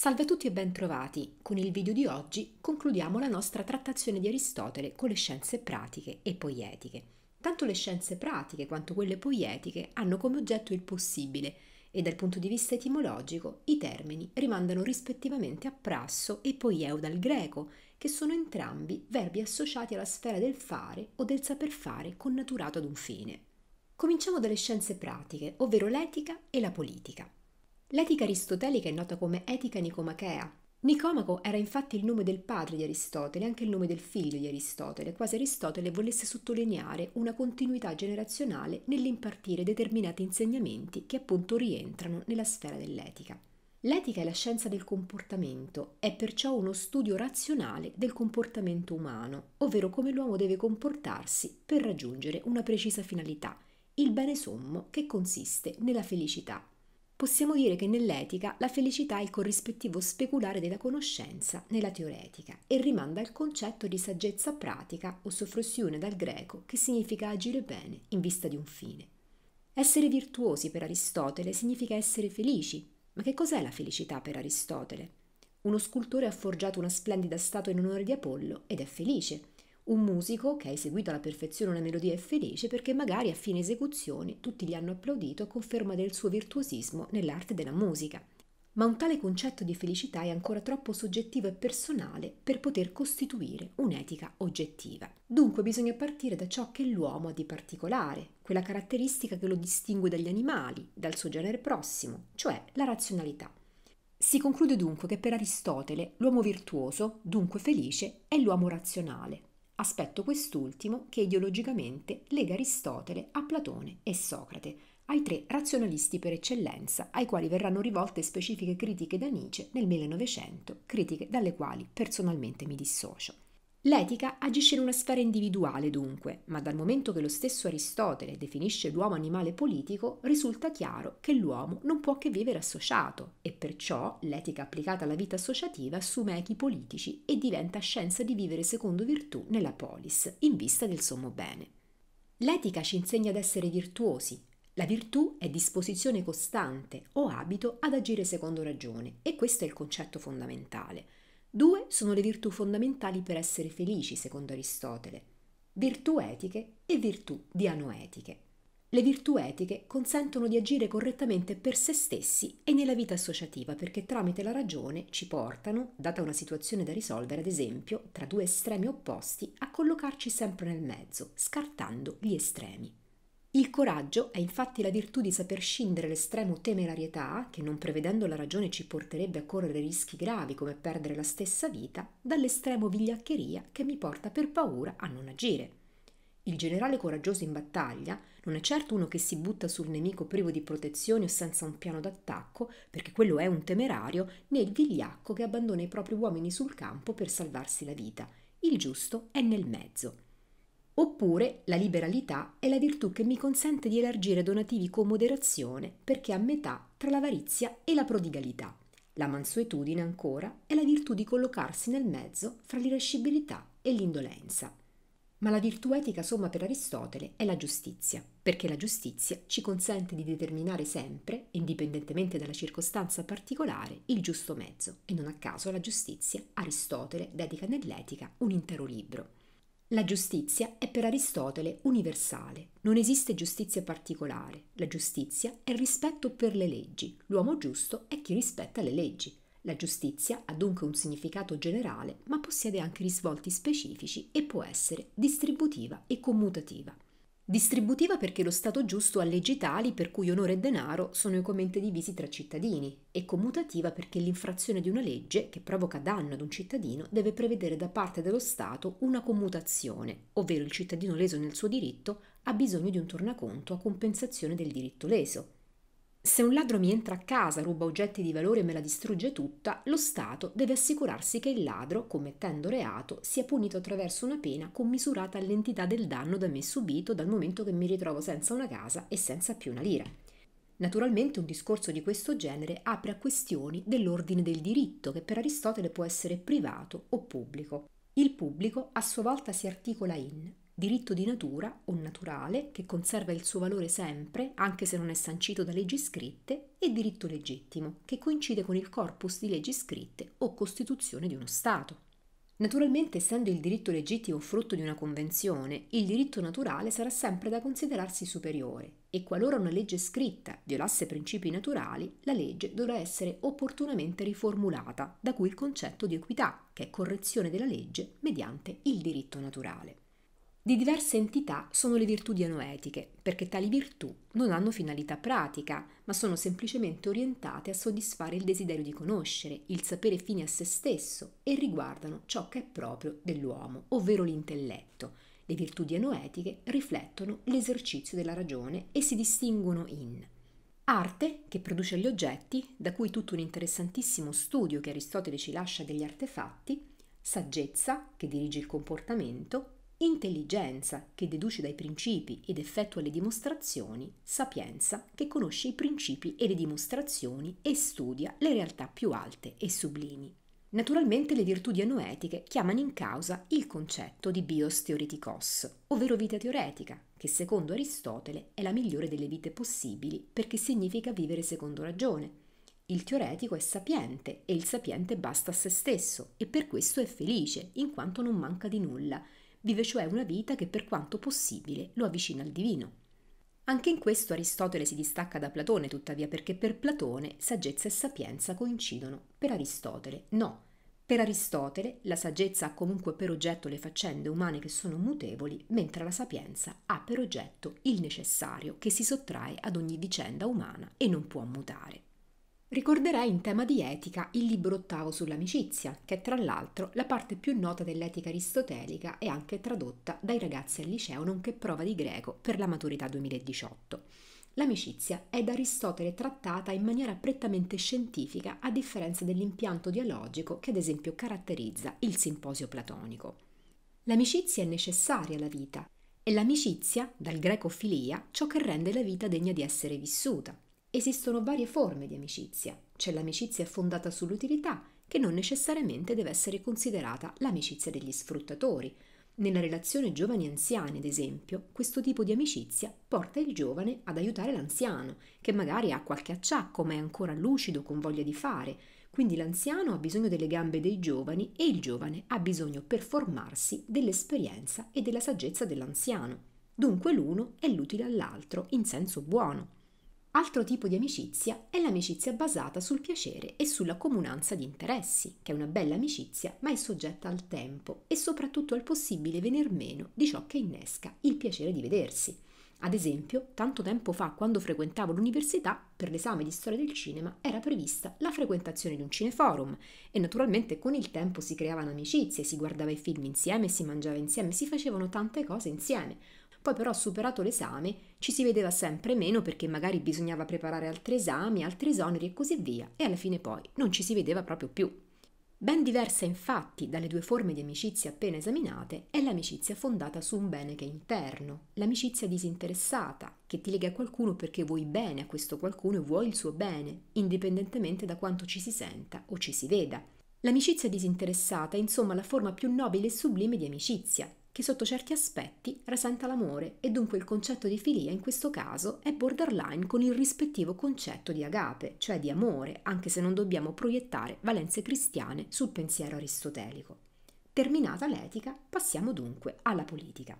Salve a tutti e bentrovati. Con il video di oggi concludiamo la nostra trattazione di Aristotele con le scienze pratiche e poietiche. Tanto le scienze pratiche quanto quelle poietiche hanno come oggetto il possibile e dal punto di vista etimologico i termini rimandano rispettivamente a prasso e poieo dal greco, che sono entrambi verbi associati alla sfera del fare o del saper fare connaturato ad un fine. Cominciamo dalle scienze pratiche, ovvero l'etica e la politica. L'etica aristotelica è nota come etica nicomachea. Nicomaco era infatti il nome del padre di Aristotele e anche il nome del figlio di Aristotele, quasi Aristotele volesse sottolineare una continuità generazionale nell'impartire determinati insegnamenti che appunto rientrano nella sfera dell'etica. L'etica è la scienza del comportamento, è perciò uno studio razionale del comportamento umano, ovvero come l'uomo deve comportarsi per raggiungere una precisa finalità, il bene sommo che consiste nella felicità possiamo dire che nell'etica la felicità è il corrispettivo speculare della conoscenza nella teoretica e rimanda al concetto di saggezza pratica o soffrossione dal greco che significa agire bene in vista di un fine. Essere virtuosi per Aristotele significa essere felici, ma che cos'è la felicità per Aristotele? Uno scultore ha forgiato una splendida statua in onore di Apollo ed è felice un musico che ha eseguito alla perfezione una melodia è felice perché magari a fine esecuzione tutti gli hanno applaudito a conferma del suo virtuosismo nell'arte della musica. Ma un tale concetto di felicità è ancora troppo soggettivo e personale per poter costituire un'etica oggettiva. Dunque bisogna partire da ciò che l'uomo ha di particolare, quella caratteristica che lo distingue dagli animali, dal suo genere prossimo, cioè la razionalità. Si conclude dunque che per Aristotele l'uomo virtuoso, dunque felice, è l'uomo razionale, aspetto quest'ultimo che ideologicamente lega Aristotele a Platone e Socrate, ai tre razionalisti per eccellenza, ai quali verranno rivolte specifiche critiche da Nietzsche nel 1900, critiche dalle quali personalmente mi dissocio. L'etica agisce in una sfera individuale dunque, ma dal momento che lo stesso Aristotele definisce l'uomo animale politico, risulta chiaro che l'uomo non può che vivere associato e perciò l'etica applicata alla vita associativa assume echi politici e diventa scienza di vivere secondo virtù nella polis, in vista del sommo bene. L'etica ci insegna ad essere virtuosi. La virtù è disposizione costante o abito ad agire secondo ragione e questo è il concetto fondamentale. Due sono le virtù fondamentali per essere felici, secondo Aristotele, virtù etiche e virtù dianoetiche. Le virtù etiche consentono di agire correttamente per se stessi e nella vita associativa perché tramite la ragione ci portano, data una situazione da risolvere ad esempio, tra due estremi opposti, a collocarci sempre nel mezzo, scartando gli estremi. Il coraggio è infatti la virtù di saper scindere l'estremo temerarietà, che non prevedendo la ragione ci porterebbe a correre rischi gravi come perdere la stessa vita, dall'estremo vigliaccheria che mi porta per paura a non agire. Il generale coraggioso in battaglia non è certo uno che si butta sul nemico privo di protezioni o senza un piano d'attacco, perché quello è un temerario, né il vigliacco che abbandona i propri uomini sul campo per salvarsi la vita. Il giusto è nel mezzo. Oppure la liberalità è la virtù che mi consente di elargire donativi con moderazione perché a metà tra l'avarizia e la prodigalità. La mansuetudine ancora è la virtù di collocarsi nel mezzo fra l'irascibilità e l'indolenza. Ma la virtù etica somma per Aristotele è la giustizia, perché la giustizia ci consente di determinare sempre, indipendentemente dalla circostanza particolare, il giusto mezzo. E non a caso alla giustizia Aristotele dedica nell'etica un intero libro. La giustizia è per Aristotele universale, non esiste giustizia particolare, la giustizia è il rispetto per le leggi, l'uomo giusto è chi rispetta le leggi. La giustizia ha dunque un significato generale, ma possiede anche risvolti specifici e può essere distributiva e commutativa. Distributiva perché lo stato giusto ha leggi tali per cui onore e denaro sono equamente divisi tra cittadini e commutativa perché l'infrazione di una legge che provoca danno ad un cittadino deve prevedere da parte dello Stato una commutazione, ovvero il cittadino leso nel suo diritto ha bisogno di un tornaconto a compensazione del diritto leso. Se un ladro mi entra a casa, ruba oggetti di valore e me la distrugge tutta, lo Stato deve assicurarsi che il ladro, commettendo reato, sia punito attraverso una pena commisurata all'entità del danno da me subito dal momento che mi ritrovo senza una casa e senza più una lira. Naturalmente un discorso di questo genere apre a questioni dell'ordine del diritto che per Aristotele può essere privato o pubblico. Il pubblico a sua volta si articola in diritto di natura o naturale che conserva il suo valore sempre, anche se non è sancito da leggi scritte, e diritto legittimo, che coincide con il corpus di leggi scritte o costituzione di uno Stato. Naturalmente, essendo il diritto legittimo frutto di una convenzione, il diritto naturale sarà sempre da considerarsi superiore e qualora una legge scritta violasse principi naturali, la legge dovrà essere opportunamente riformulata, da cui il concetto di equità, che è correzione della legge mediante il diritto naturale. Di diverse entità sono le virtù anoetiche, perché tali virtù non hanno finalità pratica, ma sono semplicemente orientate a soddisfare il desiderio di conoscere, il sapere fine a se stesso e riguardano ciò che è proprio dell'uomo, ovvero l'intelletto. Le virtù anoetiche riflettono l'esercizio della ragione e si distinguono in Arte che produce gli oggetti, da cui tutto un interessantissimo studio che Aristotele ci lascia degli artefatti, saggezza che dirige il comportamento, intelligenza che deduce dai principi ed effettua le dimostrazioni, sapienza che conosce i principi e le dimostrazioni e studia le realtà più alte e sublimi. Naturalmente le virtù dianoetiche chiamano in causa il concetto di bios theoreticos, ovvero vita teoretica, che secondo Aristotele è la migliore delle vite possibili perché significa vivere secondo ragione. Il teoretico è sapiente e il sapiente basta a se stesso e per questo è felice, in quanto non manca di nulla – Vive cioè una vita che per quanto possibile lo avvicina al divino. Anche in questo Aristotele si distacca da Platone, tuttavia, perché per Platone saggezza e sapienza coincidono, per Aristotele no. Per Aristotele la saggezza ha comunque per oggetto le faccende umane che sono mutevoli, mentre la sapienza ha per oggetto il necessario che si sottrae ad ogni vicenda umana e non può mutare. Ricorderai in tema di etica il libro ottavo sull'amicizia, che è tra l'altro la parte più nota dell'etica aristotelica e anche tradotta dai ragazzi al liceo nonché prova di greco per la maturità 2018. L'amicizia è da Aristotele trattata in maniera prettamente scientifica a differenza dell'impianto dialogico che ad esempio caratterizza il simposio platonico. L'amicizia è necessaria alla vita e l'amicizia, dal greco filia, ciò che rende la vita degna di essere vissuta, Esistono varie forme di amicizia. C'è l'amicizia fondata sull'utilità, che non necessariamente deve essere considerata l'amicizia degli sfruttatori. Nella relazione giovani-anziani, ad esempio, questo tipo di amicizia porta il giovane ad aiutare l'anziano, che magari ha qualche acciacco ma è ancora lucido con voglia di fare. Quindi l'anziano ha bisogno delle gambe dei giovani e il giovane ha bisogno per formarsi dell'esperienza e della saggezza dell'anziano. Dunque l'uno è l'utile all'altro in senso buono. Altro tipo di amicizia è l'amicizia basata sul piacere e sulla comunanza di interessi, che è una bella amicizia ma è soggetta al tempo e soprattutto al possibile venir meno di ciò che innesca il piacere di vedersi. Ad esempio, tanto tempo fa, quando frequentavo l'università, per l'esame di storia del cinema era prevista la frequentazione di un cineforum e naturalmente con il tempo si creavano amicizie, si guardava i film insieme, si mangiava insieme, si facevano tante cose insieme. Poi però superato l'esame ci si vedeva sempre meno perché magari bisognava preparare altri esami, altri esoneri e così via e alla fine poi non ci si vedeva proprio più. Ben diversa infatti dalle due forme di amicizia appena esaminate è l'amicizia fondata su un bene che è interno, l'amicizia disinteressata, che ti lega a qualcuno perché vuoi bene a questo qualcuno e vuoi il suo bene, indipendentemente da quanto ci si senta o ci si veda. L'amicizia disinteressata è insomma la forma più nobile e sublime di amicizia, che sotto certi aspetti rasenta l'amore e dunque il concetto di filia in questo caso è borderline con il rispettivo concetto di agape, cioè di amore, anche se non dobbiamo proiettare valenze cristiane sul pensiero aristotelico. Terminata l'etica, passiamo dunque alla politica.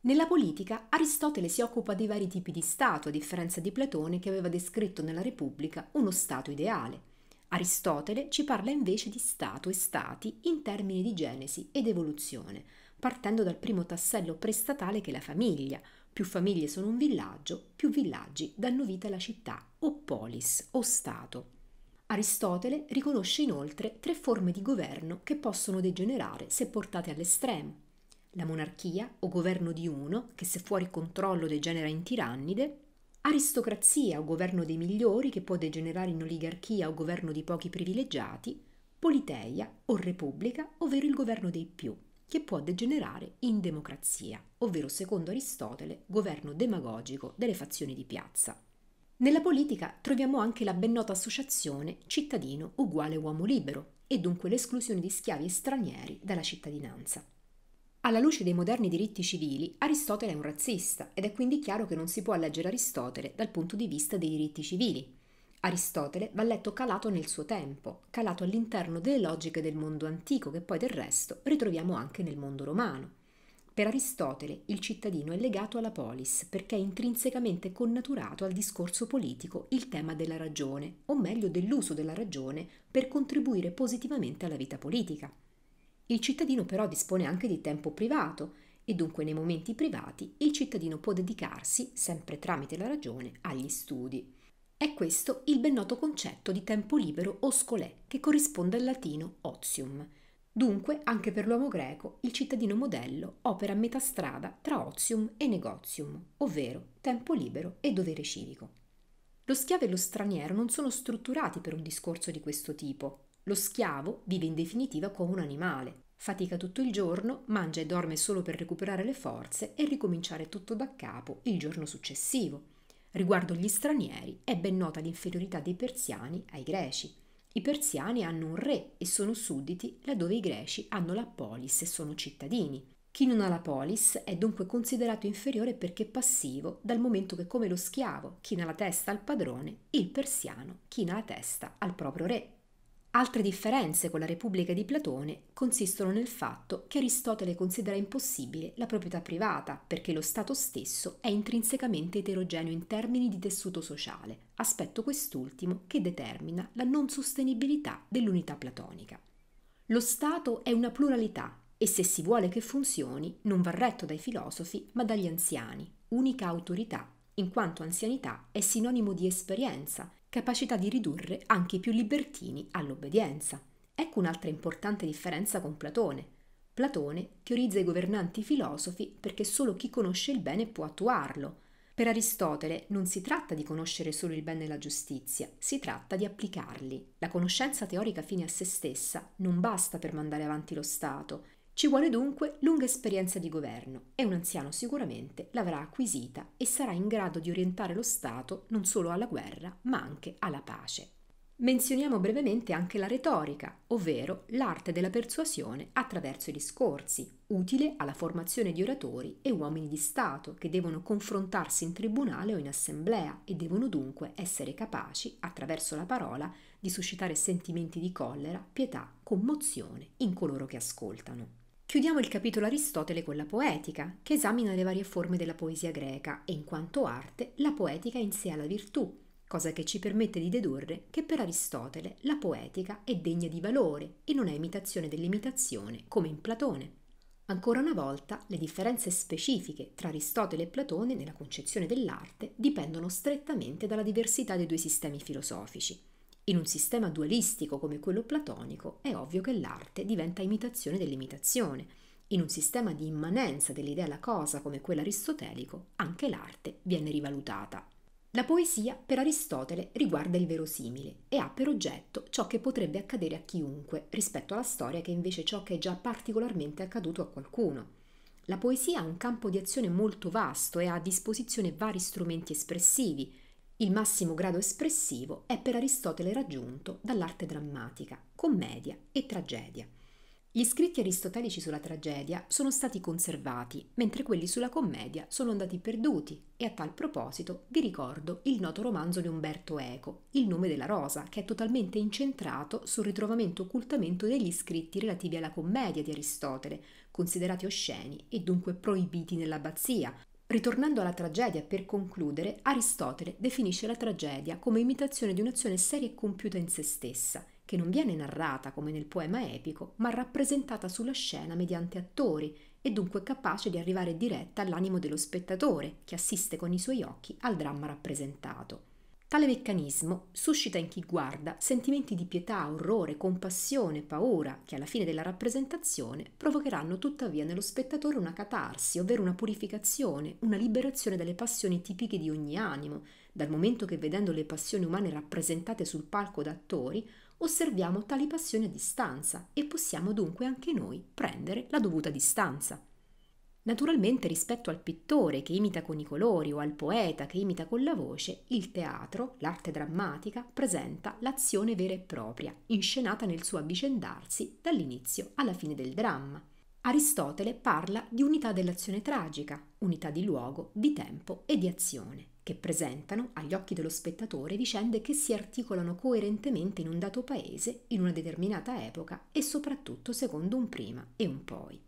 Nella politica Aristotele si occupa dei vari tipi di Stato, a differenza di Platone che aveva descritto nella Repubblica uno Stato ideale. Aristotele ci parla invece di Stato e Stati in termini di genesi ed evoluzione, partendo dal primo tassello prestatale che è la famiglia. Più famiglie sono un villaggio, più villaggi danno vita alla città, o polis, o stato. Aristotele riconosce inoltre tre forme di governo che possono degenerare se portate all'estremo. La monarchia o governo di uno, che se fuori controllo degenera in tirannide, aristocrazia o governo dei migliori, che può degenerare in oligarchia o governo di pochi privilegiati, politeia o repubblica, ovvero il governo dei più che può degenerare in democrazia, ovvero secondo Aristotele governo demagogico delle fazioni di piazza. Nella politica troviamo anche la ben nota associazione cittadino uguale uomo libero e dunque l'esclusione di schiavi e stranieri dalla cittadinanza. Alla luce dei moderni diritti civili, Aristotele è un razzista ed è quindi chiaro che non si può leggere Aristotele dal punto di vista dei diritti civili, Aristotele va letto calato nel suo tempo, calato all'interno delle logiche del mondo antico che poi del resto ritroviamo anche nel mondo romano. Per Aristotele il cittadino è legato alla polis perché è intrinsecamente connaturato al discorso politico il tema della ragione, o meglio dell'uso della ragione per contribuire positivamente alla vita politica. Il cittadino però dispone anche di tempo privato e dunque nei momenti privati il cittadino può dedicarsi, sempre tramite la ragione, agli studi. È questo il ben noto concetto di tempo libero o scolè, che corrisponde al latino ozium. Dunque, anche per l'uomo greco, il cittadino modello opera a metà strada tra ozium e negozium, ovvero tempo libero e dovere civico. Lo schiavo e lo straniero non sono strutturati per un discorso di questo tipo. Lo schiavo vive in definitiva come un animale, fatica tutto il giorno, mangia e dorme solo per recuperare le forze e ricominciare tutto da capo il giorno successivo. Riguardo gli stranieri è ben nota l'inferiorità dei persiani ai greci. I persiani hanno un re e sono sudditi laddove i greci hanno la polis e sono cittadini. Chi non ha la polis è dunque considerato inferiore perché passivo, dal momento che come lo schiavo china la testa al padrone, il persiano china la testa al proprio re. Altre differenze con la Repubblica di Platone consistono nel fatto che Aristotele considera impossibile la proprietà privata perché lo Stato stesso è intrinsecamente eterogeneo in termini di tessuto sociale, aspetto quest'ultimo che determina la non sostenibilità dell'unità platonica. Lo Stato è una pluralità e se si vuole che funzioni non va retto dai filosofi ma dagli anziani, unica autorità, in quanto anzianità è sinonimo di esperienza capacità di ridurre anche i più libertini all'obbedienza. Ecco un'altra importante differenza con Platone. Platone teorizza i governanti filosofi perché solo chi conosce il bene può attuarlo. Per Aristotele non si tratta di conoscere solo il bene e la giustizia, si tratta di applicarli. La conoscenza teorica fine a se stessa non basta per mandare avanti lo Stato ci vuole dunque lunga esperienza di governo e un anziano sicuramente l'avrà acquisita e sarà in grado di orientare lo Stato non solo alla guerra ma anche alla pace. Menzioniamo brevemente anche la retorica, ovvero l'arte della persuasione attraverso i discorsi, utile alla formazione di oratori e uomini di Stato che devono confrontarsi in tribunale o in assemblea e devono dunque essere capaci, attraverso la parola, di suscitare sentimenti di collera, pietà, commozione in coloro che ascoltano. Chiudiamo il capitolo Aristotele con la poetica, che esamina le varie forme della poesia greca e in quanto arte la poetica in sé ha la virtù, cosa che ci permette di dedurre che per Aristotele la poetica è degna di valore e non è imitazione dell'imitazione come in Platone. Ancora una volta, le differenze specifiche tra Aristotele e Platone nella concezione dell'arte dipendono strettamente dalla diversità dei due sistemi filosofici. In un sistema dualistico come quello platonico è ovvio che l'arte diventa imitazione dell'imitazione. In un sistema di immanenza dell'idea alla cosa come quello aristotelico, anche l'arte viene rivalutata. La poesia per Aristotele riguarda il verosimile e ha per oggetto ciò che potrebbe accadere a chiunque rispetto alla storia che invece ciò che è già particolarmente accaduto a qualcuno. La poesia ha un campo di azione molto vasto e ha a disposizione vari strumenti espressivi, il massimo grado espressivo è per Aristotele raggiunto dall'arte drammatica, commedia e tragedia. Gli scritti aristotelici sulla tragedia sono stati conservati, mentre quelli sulla commedia sono andati perduti e a tal proposito vi ricordo il noto romanzo di Umberto Eco, Il nome della rosa, che è totalmente incentrato sul ritrovamento occultamento degli scritti relativi alla commedia di Aristotele, considerati osceni e dunque proibiti nell'abbazia, Ritornando alla tragedia, per concludere, Aristotele definisce la tragedia come imitazione di un'azione seria e compiuta in se stessa, che non viene narrata come nel poema epico, ma rappresentata sulla scena mediante attori e dunque capace di arrivare diretta all'animo dello spettatore, che assiste con i suoi occhi al dramma rappresentato. Tale meccanismo suscita in chi guarda sentimenti di pietà, orrore, compassione, paura, che alla fine della rappresentazione provocheranno tuttavia nello spettatore una catarsi, ovvero una purificazione, una liberazione dalle passioni tipiche di ogni animo, dal momento che vedendo le passioni umane rappresentate sul palco da attori, osserviamo tali passioni a distanza e possiamo dunque anche noi prendere la dovuta distanza. Naturalmente rispetto al pittore che imita con i colori o al poeta che imita con la voce, il teatro, l'arte drammatica, presenta l'azione vera e propria, inscenata nel suo avvicendarsi dall'inizio alla fine del dramma. Aristotele parla di unità dell'azione tragica, unità di luogo, di tempo e di azione, che presentano agli occhi dello spettatore vicende che si articolano coerentemente in un dato paese, in una determinata epoca e soprattutto secondo un prima e un poi.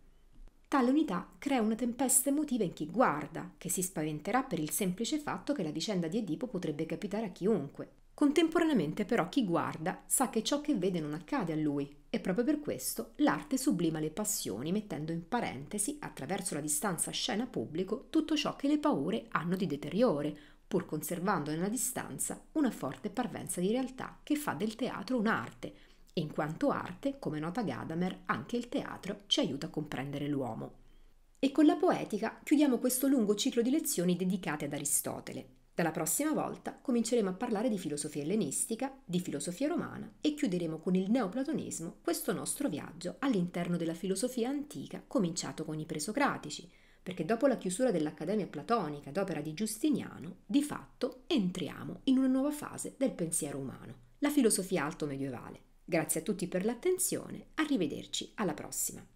Tale unità crea una tempesta emotiva in chi guarda, che si spaventerà per il semplice fatto che la vicenda di Edipo potrebbe capitare a chiunque. Contemporaneamente però chi guarda sa che ciò che vede non accade a lui e proprio per questo l'arte sublima le passioni mettendo in parentesi, attraverso la distanza scena-pubblico, tutto ciò che le paure hanno di deteriore, pur conservando nella distanza una forte parvenza di realtà che fa del teatro un'arte, e in quanto arte, come nota Gadamer, anche il teatro ci aiuta a comprendere l'uomo. E con la poetica chiudiamo questo lungo ciclo di lezioni dedicate ad Aristotele. Dalla prossima volta cominceremo a parlare di filosofia ellenistica, di filosofia romana e chiuderemo con il neoplatonismo questo nostro viaggio all'interno della filosofia antica cominciato con i presocratici, perché dopo la chiusura dell'Accademia Platonica d'opera di Giustiniano, di fatto entriamo in una nuova fase del pensiero umano, la filosofia alto medievale. Grazie a tutti per l'attenzione, arrivederci alla prossima.